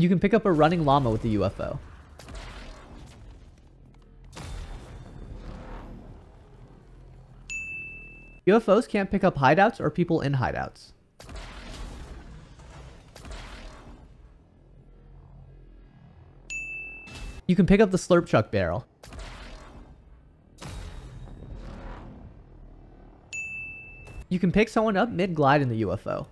You can pick up a running llama with the UFO. UFOs can't pick up hideouts or people in hideouts. You can pick up the Slurp Chuck barrel. You can pick someone up mid-glide in the UFO.